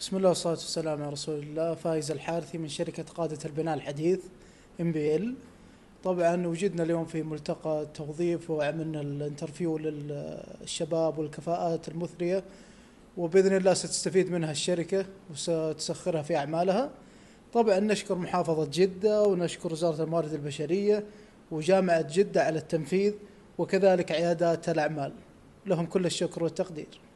بسم الله والصلاة والسلام على رسول الله فايز الحارثي من شركة قادة البناء الحديث ام بي ال طبعا وجدنا اليوم في ملتقى التوظيف وعملنا الانترفيو للشباب والكفاءات المثرية وبإذن الله ستستفيد منها الشركة وستسخرها في أعمالها طبعا نشكر محافظة جدة ونشكر وزارة الموارد البشرية وجامعة جدة على التنفيذ وكذلك عيادات الأعمال لهم كل الشكر والتقدير